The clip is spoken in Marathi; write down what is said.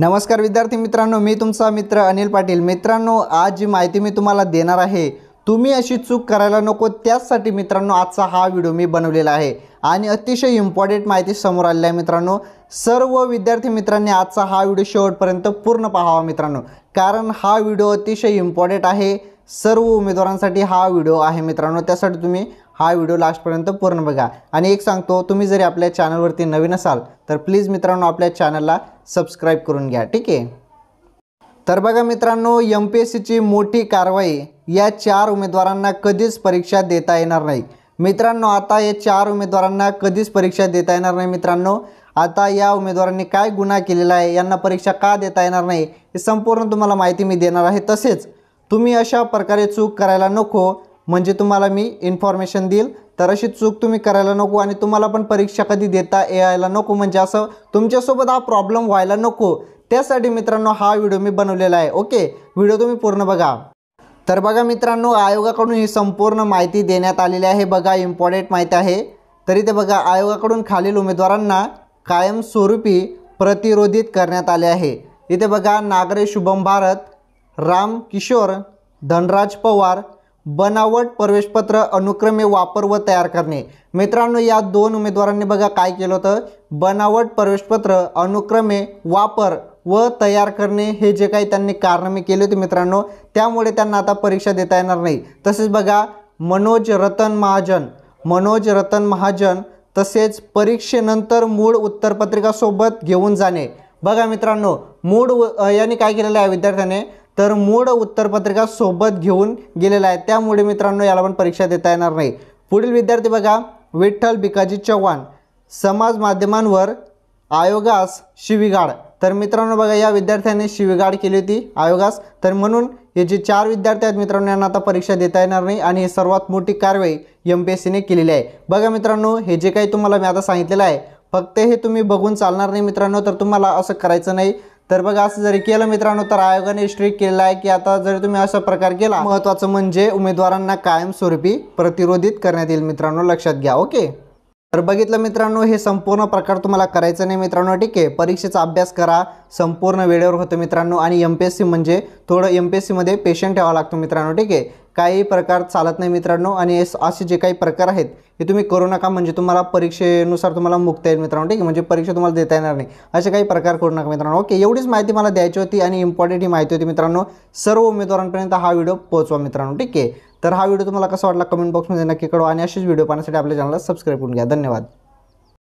नमस्कार विद्यार्थी मित्रांनो मी तुमचा मित्र अनिल पाटील मित्रांनो आज जी माहिती मी तुम्हाला देणार आहे तुम्ही अशी चूक करायला नको त्याचसाठी मित्रांनो आजचा हा व्हिडिओ मी बनवलेला आहे आणि अतिशय इम्पॉर्टंट माहिती समोर आलेली आहे मित्रांनो सर्व विद्यार्थी मित्रांनी आजचा हा व्हिडिओ शेवटपर्यंत पूर्ण पाहावा मित्रांनो कारण हा व्हिडिओ अतिशय इम्पॉर्टंट आहे सर्व उमेदवारांसाठी हा व्हिडिओ आहे मित्रांनो त्यासाठी तुम्ही हा व्हिडिओ लास्टपर्यंत पूर्ण बघा आणि एक सांगतो तुम्ही जरी आपल्या चॅनलवरती नवीन असाल तर प्लीज मित्रांनो आपल्या चॅनलला सबस्क्राईब करून घ्या ठीक आहे तर बघा मित्रांनो एम पी एस सीची मोठी कारवाई या चार उमेदवारांना कधीच परीक्षा देता येणार नाही मित्रांनो आता या चार उमेदवारांना कधीच परीक्षा देता येणार नाही मित्रांनो आता या उमेदवारांनी काय गुन्हा केलेला आहे यांना परीक्षा का देता येणार नाही हे संपूर्ण तुम्हाला माहिती मी देणार आहे तसेच तुम्ही अशा प्रकारे चूक करायला नको म्हणजे तुम्हाला मी इन्फॉर्मेशन देईल तर अशी चूक तुम्ही करायला नको आणि तुम्हाला पण परीक्षा कधी देता यायला नको म्हणजे असं तुमच्यासोबत हा प्रॉब्लेम व्हायला नको त्यासाठी मित्रांनो हा व्हिडिओ मी बनवलेला आहे ओके व्हिडिओ तुम्ही पूर्ण बघा तर बघा मित्रांनो आयोगाकडून ही संपूर्ण माहिती देण्यात आलेली आहे बघा इम्पॉर्टंट माहिती आहे तरी ते बघा आयोगाकडून खालील उमेदवारांना कायमस्वरूपी प्रतिरोधित करण्यात आले आहे इथे बघा नागरे शुभम भारत राम किशोर धनराज पवार बनावट प्रवेशपत्र अनुक्रमे वापर व तयार करणे मित्रांनो या दोन उमेदवारांनी बघा काय केलं होतं बनावट प्रवेशपत्र अनुक्रमे वापर व तयार करणे हे जे काही त्यांनी कारनामे केले होते मित्रांनो त्यामुळे त्यांना आता परीक्षा देता येणार नाही तसेच बघा मनोज रतन महाजन मनोज रतन महाजन तसेच परीक्षेनंतर मूळ उत्तरपत्रिकासोबत घेऊन जाणे बघा मित्रांनो मूळ यांनी काय केलेलं आहे विद्यार्थ्याने तर मूळ उत्तरपत्रिका सोबत घेऊन गेलेला आहे त्यामुळे मित्रांनो याला पण परीक्षा देता येणार नाही पुढील विद्यार्थी बघा विठ्ठल बिकाजी चव्हाण समाज माध्यमांवर आयोगास शिविगाड तर मित्रांनो बघा या विद्यार्थ्याने शिविगाड केली होती आयोगास तर म्हणून हे जे चार विद्यार्थी आहेत मित्रांनो यांना आता परीक्षा देता येणार नाही आणि ही सर्वात मोठी कारवाई एम पी एस सीने केलेली आहे बघा मित्रांनो हे जे काही तुम्हाला मी आता सांगितलेलं आहे फक्त हे तुम्ही बघून चालणार नाही मित्रांनो तर तुम्हाला असं करायचं नाही तर बघा असं जरी केलं मित्रांनो तर आयोगाने स्ट्रिक्ट केलं आहे की आता जरी तुम्ही असा प्रकार केला महत्वाचं म्हणजे उमेदवारांना कायमस्वरूपी प्रतिरोधित करण्यात येईल मित्रांनो लक्षात घ्या ओके तर बघितलं मित्रांनो हे संपूर्ण प्रकार तुम्हाला करायचं नाही मित्रांनो ठीक आहे परीक्षेचा अभ्यास करा संपूर्ण वेळेवर होतं मित्रांनो आणि एम पी एस म्हणजे थोडं एम पी एस सीमध्ये पेशंट ठेवावा लागतो मित्रांनो ठीक आहे काही प्रकार चालत नाही मित्रांनो आणि असे जे काही प्रकार आहेत हे तुम्ही करू नका म्हणजे तुम्हाला परीक्षेनुसार तुम्हाला मुक्त येईल मित्रांनो ठीक आहे म्हणजे परीक्षा तुम्हाला देता येणार नाही असे काही प्रकार करू नका मित्रांनो ओके एवढीच माहिती मला द्यायची होती आणि इम्पॉर्टंट ही माहिती होती मित्रांनो सर्व उमेदवारांपर्यंत हा व्हिडिओ पोहोचवा मित्रांनो ठीक आहे तर हा व्हिडिओ तुम्हाला कसा वाटला कमेंट बॉक्समध्ये नक्की कळवा आणि असेच व्हिडिओ पाहण्यासाठी आपल्या चॅनलला सबस्क्राईब करून घ्या धन्यवाद